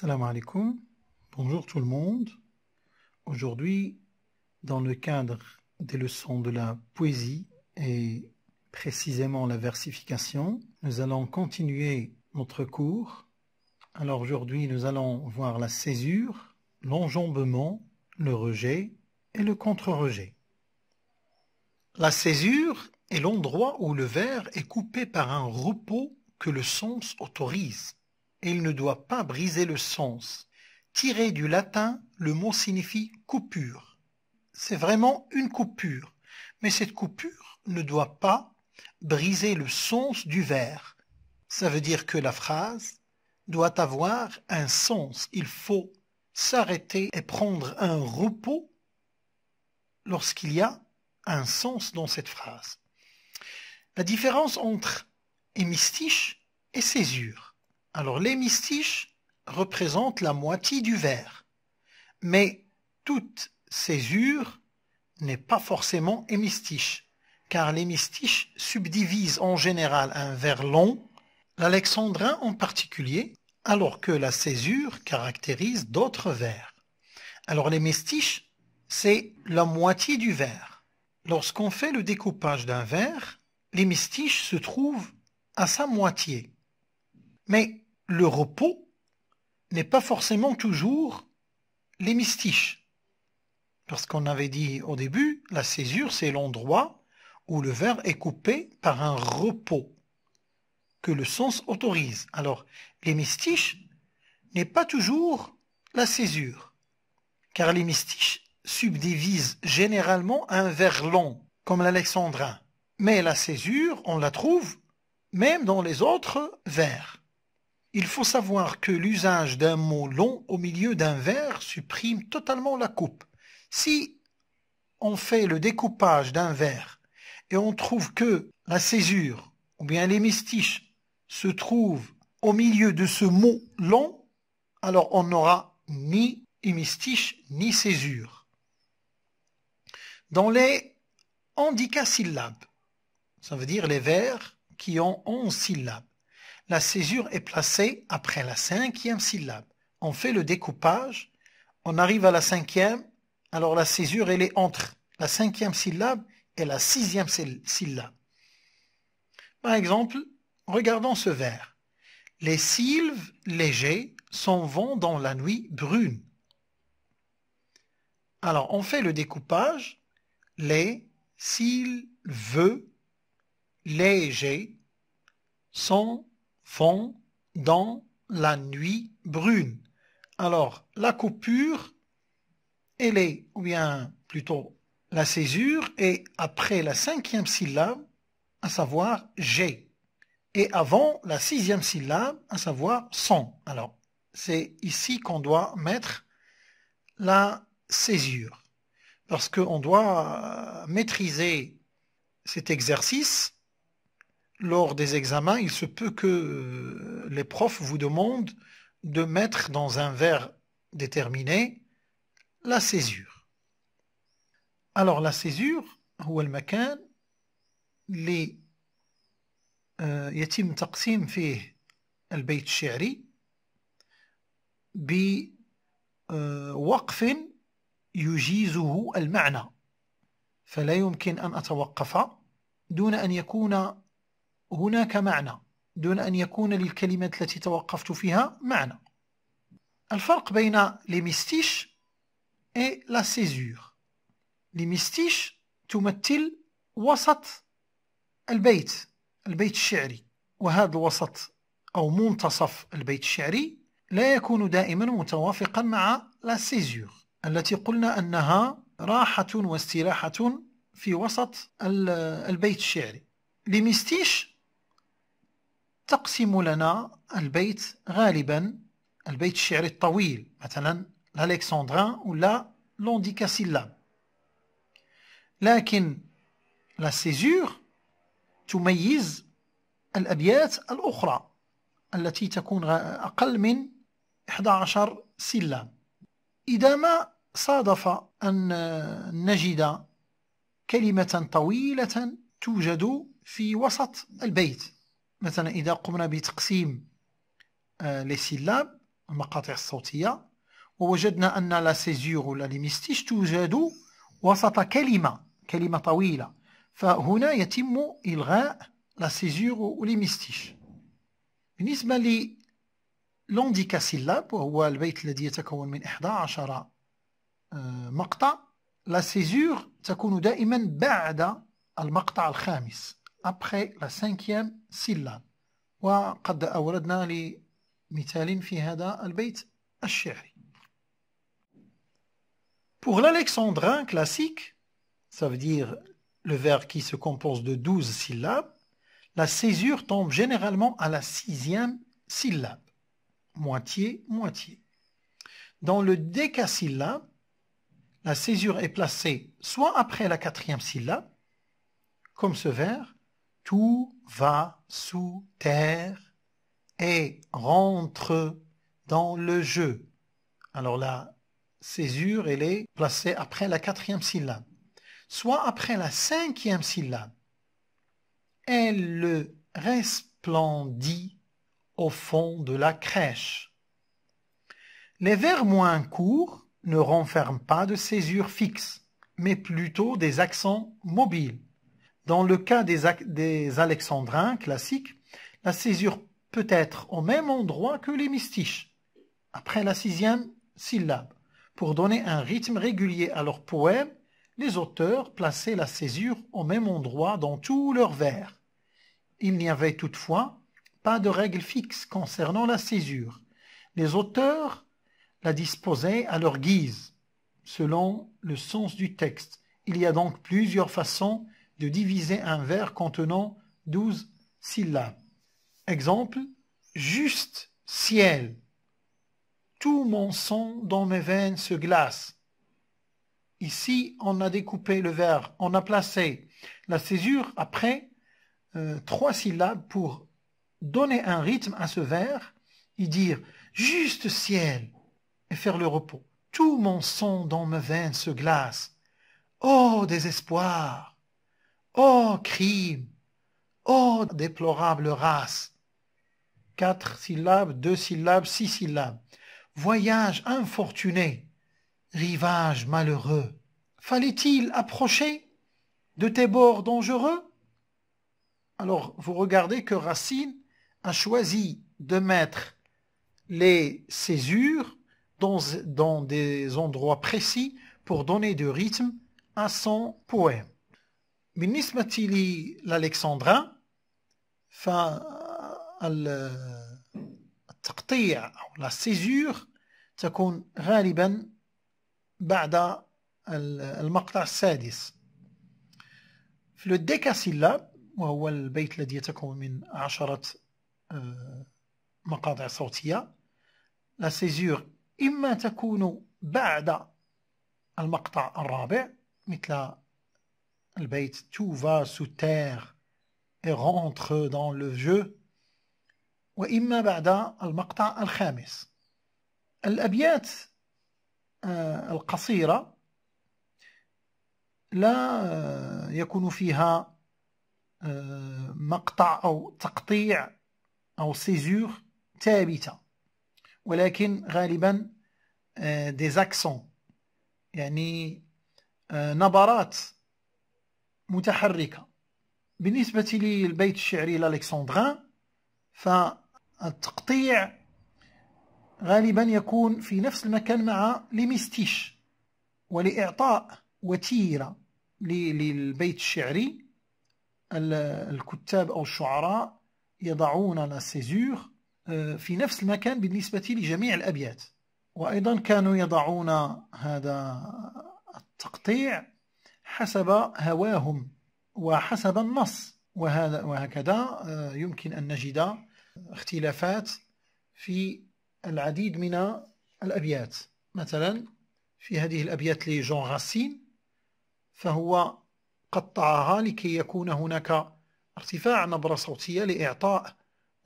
Salam alaikum, bonjour tout le monde. Aujourd'hui, dans le cadre des leçons de la poésie et précisément la versification, nous allons continuer notre cours. Alors aujourd'hui, nous allons voir la césure, l'enjambement, le rejet et le contre-rejet. La césure est l'endroit où le verre est coupé par un repos que le sens autorise et il ne doit pas briser le sens. Tiré du latin, le mot signifie coupure. C'est vraiment une coupure, mais cette coupure ne doit pas briser le sens du vers. Ça veut dire que la phrase doit avoir un sens. Il faut s'arrêter et prendre un repos lorsqu'il y a un sens dans cette phrase. La différence entre hémistiche et césure. Alors l'hémistiche représente la moitié du verre, mais toute césure n'est pas forcément hémistiche, car l'hémistiche subdivise en général un verre long, l'alexandrin en particulier, alors que la césure caractérise d'autres vers. Alors l'hémistiche, c'est la moitié du verre. Lorsqu'on fait le découpage d'un verre, l'hémistiche se trouve à sa moitié. Mais le repos n'est pas forcément toujours l'hémistiche. Parce qu'on avait dit au début, la césure, c'est l'endroit où le verre est coupé par un repos que le sens autorise. Alors, l'hémistiche n'est pas toujours la césure, car les subdivise subdivisent généralement un verre long, comme l'alexandrin. Mais la césure, on la trouve même dans les autres vers. Il faut savoir que l'usage d'un mot long au milieu d'un vers supprime totalement la coupe. Si on fait le découpage d'un vers et on trouve que la césure ou bien l'hémistiche se trouve au milieu de ce mot long, alors on n'aura ni hémistiche ni césure. Dans les syllabes, ça veut dire les vers qui ont 11 syllabes, la césure est placée après la cinquième syllabe. On fait le découpage, on arrive à la cinquième, alors la césure, elle est entre la cinquième syllabe et la sixième syllabe. Par exemple, regardons ce vers. Les sylves légers s'en vont dans la nuit brune. Alors, on fait le découpage. Les sylves légers s'en fond dans la nuit brune. Alors, la coupure, elle est, ou bien plutôt la césure, est après la cinquième syllabe, à savoir G, et avant la sixième syllabe, à savoir son. Alors, c'est ici qu'on doit mettre la césure, parce qu'on doit euh, maîtriser cet exercice lors des examens, il se peut que euh, les profs vous demandent de mettre dans un verre déterminé la césure. Alors la césure, هو المكان اللي يتم تقسيم فيه bi euh, wakfin yujizuhu يجيزه المعنى فلا يمكن أن أتوقف دون أن يكون هناك معنى دون أن يكون للكلمة التي توقفت فيها معنى الفرق بين لي ميستيش اي لا سيزور لي تمثل وسط البيت البيت الشعري وهذا الوسط أو منتصف البيت الشعري لا يكون دائما متوافقا مع لا سيزور التي قلنا أنها راحة واستراحة في وسط البيت الشعري لي تقسم لنا البيت غالبا البيت الشعري الطويل مثلا الالكسندران ولا لونديكاسيلاب لكن لا سيزور تميز الأبيات الأخرى التي تكون أقل من 11 سلام إذا ما صادف أن نجد كلمة طويلة توجد في وسط البيت مثلا اذا قمنا بتقسيم لي آه، سيلاب المقاطع الصوتيه ووجدنا ان لا سيزور ولا ليميستيش توجد وسط كلمه كلمه طويله فهنا يتم الغاء لا سيزور وليميستيش بالنسبه ل لونديكا سيلاب وهو البيت الذي يتكون من 11 آه، مقطع لا سيزور تكون دائما بعد المقطع الخامس après la cinquième syllabe Pour l'alexandrin classique, ça veut dire le vers qui se compose de douze syllabes, la césure tombe généralement à la sixième syllabe, moitié, moitié. Dans le décasyllabe, la césure est placée soit après la quatrième syllabe, comme ce vers, tout va sous terre et rentre dans le jeu. Alors la césure, elle est placée après la quatrième syllabe, soit après la cinquième syllabe. Elle resplendit au fond de la crèche. Les vers moins courts ne renferment pas de césure fixe, mais plutôt des accents mobiles. Dans le cas des, Alexandrins classiques, la césure peut être au même endroit que les mystiches, après la sixième syllabe. Pour donner un rythme régulier à leur poème, les auteurs plaçaient la césure au même endroit dans tous leurs vers. Il n'y avait toutefois pas de règle fixe concernant la césure. Les auteurs la disposaient à leur guise, selon le sens du texte. Il y a donc plusieurs façons de diviser un vers contenant douze syllabes. Exemple, juste ciel, tout mon sang dans mes veines se glace. Ici, on a découpé le vers, on a placé la césure après euh, trois syllabes pour donner un rythme à ce vers et dire juste ciel et faire le repos. Tout mon sang dans mes veines se glace. Oh désespoir Oh crime Oh déplorable race Quatre syllabes, deux syllabes, six syllabes. Voyage infortuné, rivage malheureux. Fallait-il approcher de tes bords dangereux Alors, vous regardez que Racine a choisi de mettre les césures dans, dans des endroits précis pour donner du rythme à son poème. بالنسبة للألكسندران فالتقطيع أو لا سيزور تكون غالبا بعد المقطع السادس في سيلاب وهو البيت الذي يتكون من عشرة آه، مقاطع صوتية لا سيزور إما تكون بعد المقطع الرابع مثل البيت تو فا سو تير اي rentre دون le jeu وإما بعد المقطع الخامس الأبيات القصيرة لا يكون فيها مقطع أو تقطيع أو سيزور ثابتة ولكن غالبا ديزاكسون يعني نبرات متحركة بالنسبة للبيت الشعري لالكسندران فالتقطيع غالبا يكون في نفس المكان مع لميستيش ولإعطاء وتيرة للبيت الشعري الكتاب أو الشعراء يضعون لا سيزور آه، في نفس المكان بالنسبة لجميع الأبيات وأيضا كانوا يضعون هذا التقطيع حسب هواهم وحسب النص وهذا وهكذا آه، يمكن أن نجد اختلافات في العديد من الأبيات مثلا في هذه الأبيات لجون غاسين فهو قطعها لكي يكون هناك ارتفاع نبرة صوتية لإعطاء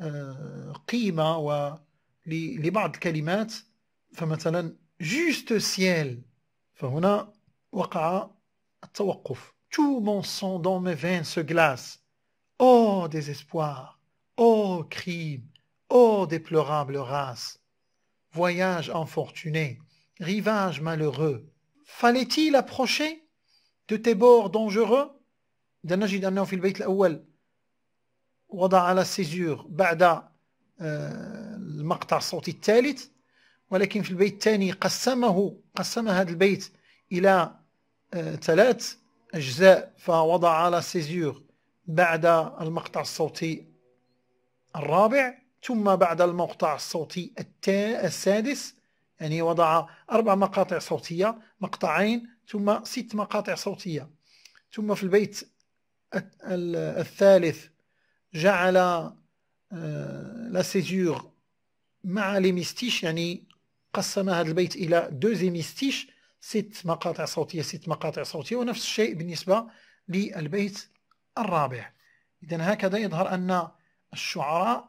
آه، قيمة لبعض الكلمات فمثلا جوست سيال فهنا وقع Tout mon sang dans mes veines se glace. Oh désespoir, oh crime, oh déplorable race. Voyage infortuné, rivage malheureux, fallait-il approcher de tes bords dangereux نجد أنه في البيت الأول وضع على السيزور بعد المقطع الصوتي الثالث ولكن في البيت الثاني قسمه قسم هذا البيت إلى ثلاث أجزاء فوضع لا سيزيور بعد المقطع الصوتي الرابع ثم بعد المقطع الصوتي السادس يعني وضع أربع مقاطع صوتية مقطعين ثم ست مقاطع صوتية ثم في البيت الثالث جعل آه، لا سيزيور مع لي ميستيش يعني قسم هذا البيت إلى دوزي ميستيش ست مقاطع صوتية ست مقاطع صوتية ونفس الشيء بالنسبة للبيت الرابع إذا هكذا يظهر أن الشعراء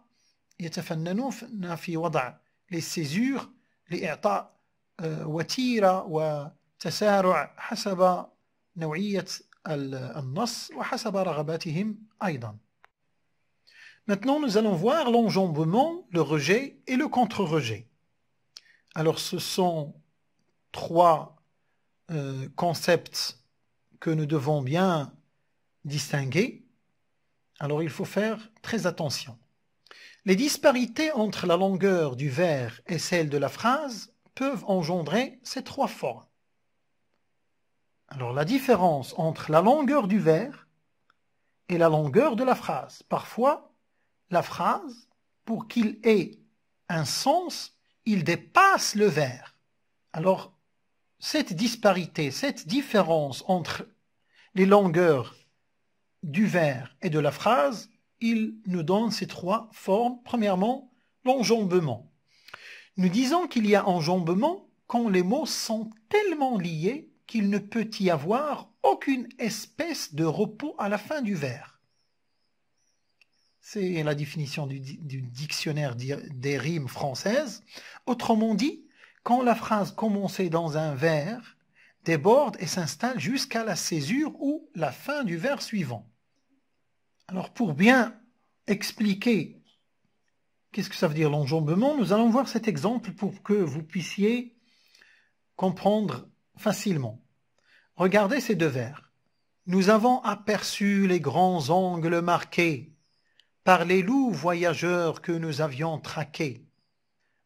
يتفننون في وضع لي سيزور لإعطاء آه، وتيرة وتسارع حسب نوعية النص وحسب رغباتهم أيضا Maintenant, nous allons voir l'enjambement, le rejet et le contre-rejet. Alors, ce sont trois Euh, concepts que nous devons bien distinguer, alors il faut faire très attention. Les disparités entre la longueur du vers et celle de la phrase peuvent engendrer ces trois formes. Alors la différence entre la longueur du vers et la longueur de la phrase. Parfois, la phrase, pour qu'il ait un sens, il dépasse le vers. Alors cette disparité, cette différence entre les longueurs du vers et de la phrase, il nous donne ces trois formes. Premièrement, l'enjambement. Nous disons qu'il y a enjambement quand les mots sont tellement liés qu'il ne peut y avoir aucune espèce de repos à la fin du vers. C'est la définition du, du dictionnaire des rimes françaises. Autrement dit, quand la phrase commencée dans un vers déborde et s'installe jusqu'à la césure ou la fin du vers suivant. Alors pour bien expliquer qu'est-ce que ça veut dire l'enjambement, nous allons voir cet exemple pour que vous puissiez comprendre facilement. Regardez ces deux vers. Nous avons aperçu les grands angles marqués par les loups voyageurs que nous avions traqués.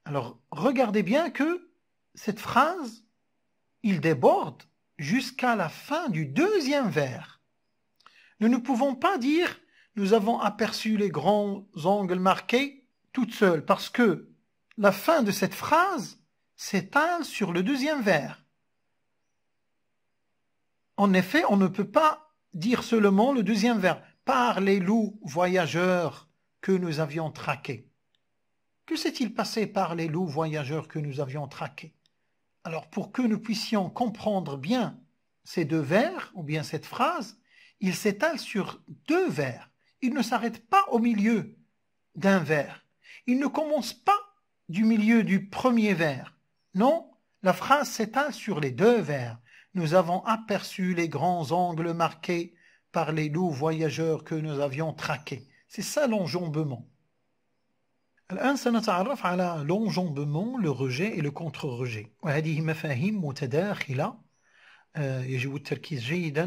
Alors regardez bien que cette phrase, il déborde jusqu'à la fin du deuxième vers. Nous ne pouvons pas dire nous avons aperçu les grands angles marqués toute seule parce que la fin de cette phrase s'étale sur le deuxième vers. En effet, on ne peut pas dire seulement le deuxième vers par les loups voyageurs que nous avions traqués. Que s'est-il passé par les loups voyageurs que nous avions traqués Alors pour que nous puissions comprendre bien ces deux vers, ou bien cette phrase, il s'étale sur deux vers. Il ne s'arrête pas au milieu d'un vers. Il ne commence pas du milieu du premier vers. Non, la phrase s'étale sur les deux vers. Nous avons aperçu les grands angles marqués par les loups voyageurs que nous avions traqués. C'est ça l'enjambement. الآن سنتعرف على لونجومبمون لو روجي لو كونتر روجي وهذه مفاهيم متداخلة آه، يجب التركيز جيدا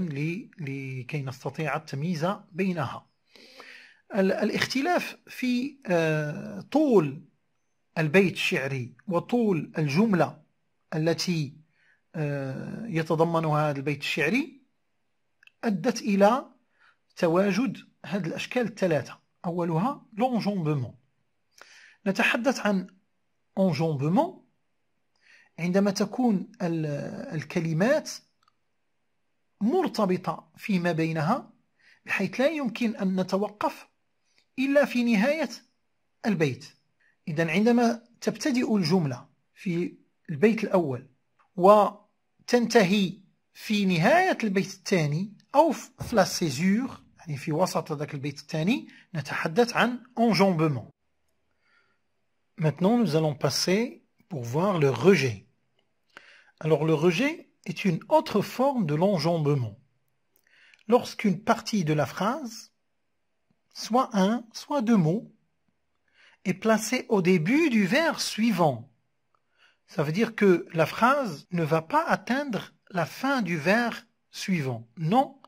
لكي نستطيع التمييز بينها الاختلاف في آه، طول البيت الشعري وطول الجملة التي آه، يتضمنها هذا البيت الشعري أدت إلى تواجد هذه الأشكال الثلاثة أولها لونجومبمون نتحدث عن انجومبمون عندما تكون الكلمات مرتبطة فيما بينها بحيث لا يمكن أن نتوقف إلا في نهاية البيت إذا عندما تبتدئ الجملة في البيت الأول وتنتهي في نهاية البيت الثاني أو في لا سيزور يعني في وسط ذاك البيت الثاني نتحدث عن انجومبمون Maintenant, nous allons passer pour voir le rejet. Alors le rejet est une autre forme de l'enjambement. Lorsqu'une partie de la phrase, soit un, soit deux mots, est placée au début du vers suivant. Ça veut dire que la phrase ne va pas atteindre la fin du vers suivant. Non,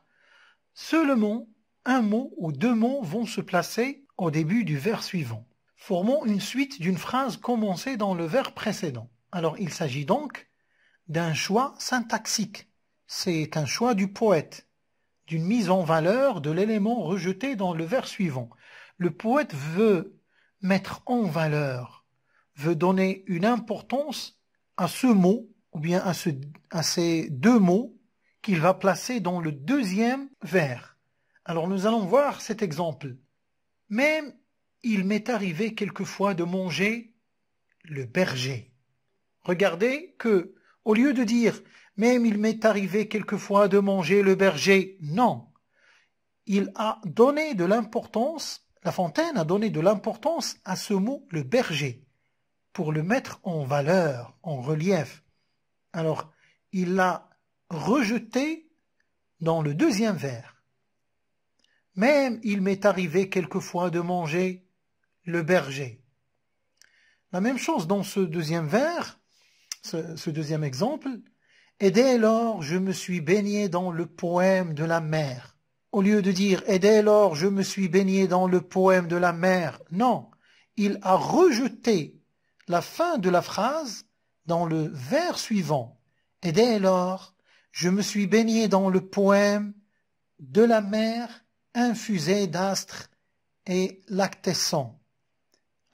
seulement un mot ou deux mots vont se placer au début du vers suivant. Formons une suite d'une phrase commencée dans le vers précédent. Alors il s'agit donc d'un choix syntaxique. C'est un choix du poète, d'une mise en valeur de l'élément rejeté dans le vers suivant. Le poète veut mettre en valeur, veut donner une importance à ce mot, ou bien à, ces deux mots qu'il va placer dans le deuxième vers. Alors nous allons voir cet exemple il m'est arrivé quelquefois de manger le berger. Regardez que, au lieu de dire même il m'est arrivé quelquefois de manger le berger, non. Il a donné de l'importance, La Fontaine a donné de l'importance à ce mot le berger, pour le mettre en valeur, en relief. Alors, il l'a rejeté dans le deuxième vers. Même il m'est arrivé quelquefois de manger le berger. La même chose dans ce deuxième vers, ce, deuxième exemple, et dès lors je me suis baigné dans le poème de la mer. Au lieu de dire et dès lors je me suis baigné dans le poème de la mer, non, il a rejeté la fin de la phrase dans le vers suivant. Et dès lors, je me suis baigné dans le poème de la mer infusée d'astres et lactescents.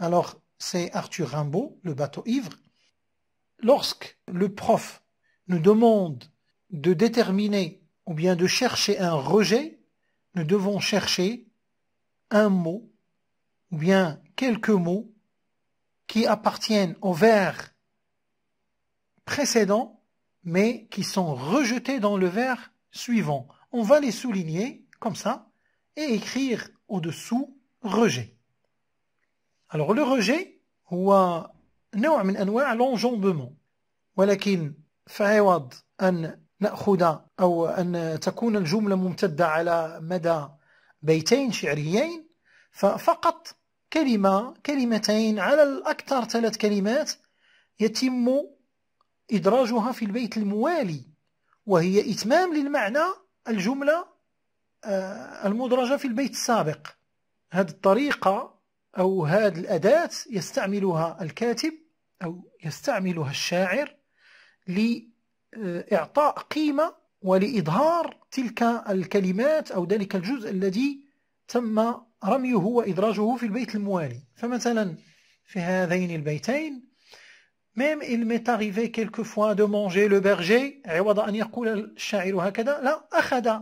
Alors, c'est Arthur Rimbaud, le bateau ivre. Lorsque le prof nous demande de déterminer ou bien de chercher un rejet, nous devons chercher un mot ou bien quelques mots qui appartiennent au vers précédent mais qui sont rejetés dans le vers suivant. On va les souligner comme ça et écrire au-dessous rejet. Alors le rejet هو نوع من أنواع l'enjambement ولكن فعوض أن نأخذ أو أن تكون الجملة ممتدة على مدى بيتين شعريين ففقط كلمة كلمتين على الأكثر ثلاث كلمات يتم إدراجها في البيت الموالي وهي إتمام للمعنى الجملة المدرجة في البيت السابق هذه الطريقة أو هذه الأداة يستعملها الكاتب أو يستعملها الشاعر لإعطاء قيمة ولإظهار تلك الكلمات أو ذلك الجزء الذي تم رميه وإدراجه في البيت الموالي فمثلا في هذين البيتين ميم il m'est arrivé quelquefois de manger le berger عوض أن يقول الشاعر هكذا لا أخذ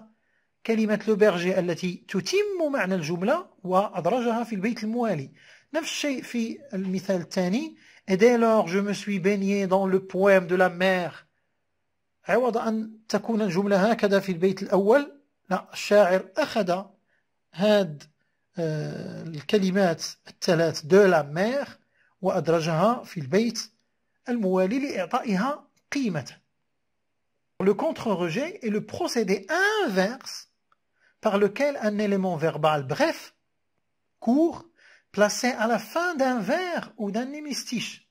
كلمة لو بيرجي التي تتم معنى الجملة وأدرجها في البيت الموالي نفس الشيء في المثال الثاني dès لور جو مو سوي بيني دون لو بويم دو لا ميغ عوض أن تكون الجملة هكذا في البيت الأول لا الشاعر أخذ هاد آه، الكلمات الثلاث دو لا مير وأدرجها في البيت الموالي لإعطائها قيمة Le contre-rejet est le procédé inverse par lequel un élément verbal bref, court, placé à la fin d'un vers ou d'un hémistiche,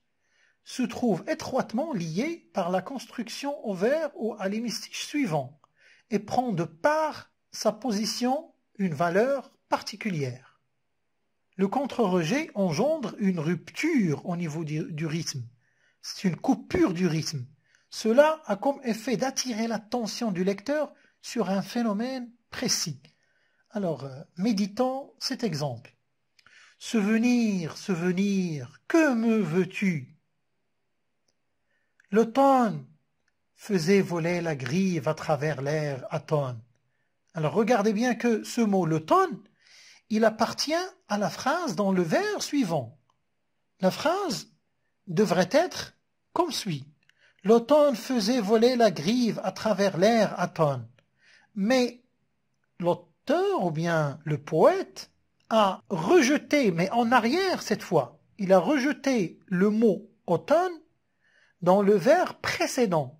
se trouve étroitement lié par la construction au vers ou à l'hémistiche suivant, et prend de par sa position une valeur particulière. Le contre-rejet engendre une rupture au niveau du rythme. C'est une coupure du rythme. Cela a comme effet d'attirer l'attention du lecteur sur un phénomène précis. Alors, euh, méditons cet exemple. Souvenir, souvenir, que me veux-tu L'automne faisait voler la grive à travers l'air atone. Alors regardez bien que ce mot l'automne, il appartient à la phrase dans le vers suivant. La phrase devrait être comme suit. L'automne faisait voler la grive à travers l'air atone. Mais l'auteur ou bien le poète a rejeté, mais en arrière cette fois, il a rejeté le mot automne dans le vers précédent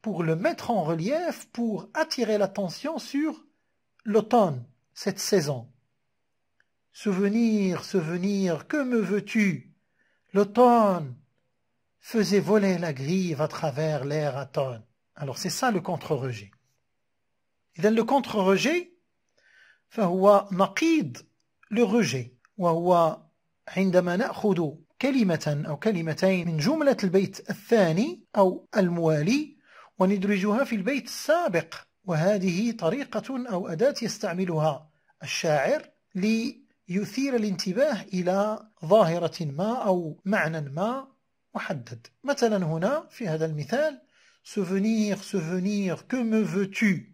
pour le mettre en relief, pour attirer l'attention sur l'automne, cette saison. Souvenir, souvenir, que me veux-tu L'automne faisait voler la grive à travers l'air atone. Alors c'est ça le contre-rejet. إذا لو كونتر روجي فهو نقيض لو روجي وهو عندما نأخذ كلمة أو كلمتين من جملة البيت الثاني أو الموالي وندرجها في البيت السابق وهذه طريقة أو أداة يستعملها الشاعر ليثير الانتباه إلى ظاهرة ما أو معنى ما محدد مثلا هنا في هذا المثال souvenir souvenir que me veux-tu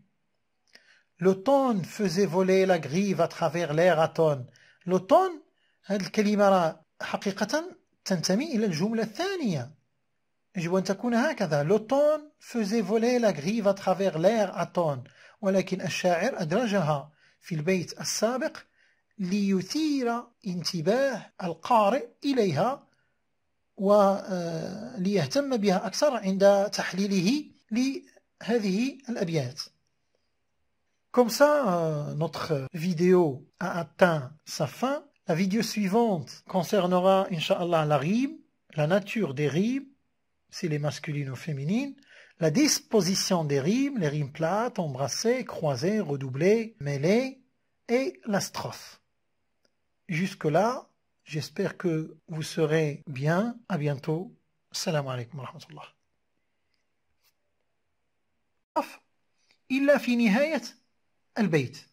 l'automne faisait voler la grive à travers l'air à tonnes l'automne هذه الكلمة راه حقيقة تنتمي إلى الجملة الثانية يجب أن تكون هكذا لوتون faisait voler la grive à travers l'air à tonnes ولكن الشاعر أدرجها في البيت السابق ليثير انتباه القارئ إليها وليهتم آه، بها أكثر عند تحليله لهذه الأبيات Comme ça, euh, notre vidéo a atteint sa fin. La vidéo suivante concernera, Inch'Allah, la rime, la nature des rimes, si est masculine ou féminines, la disposition des rimes, les rimes plates, embrassées, croisées, redoublées, mêlées, et la strophe. Jusque-là, j'espère que vous serez bien. À bientôt. Salam alaikum wa rahmatullah. fi البيت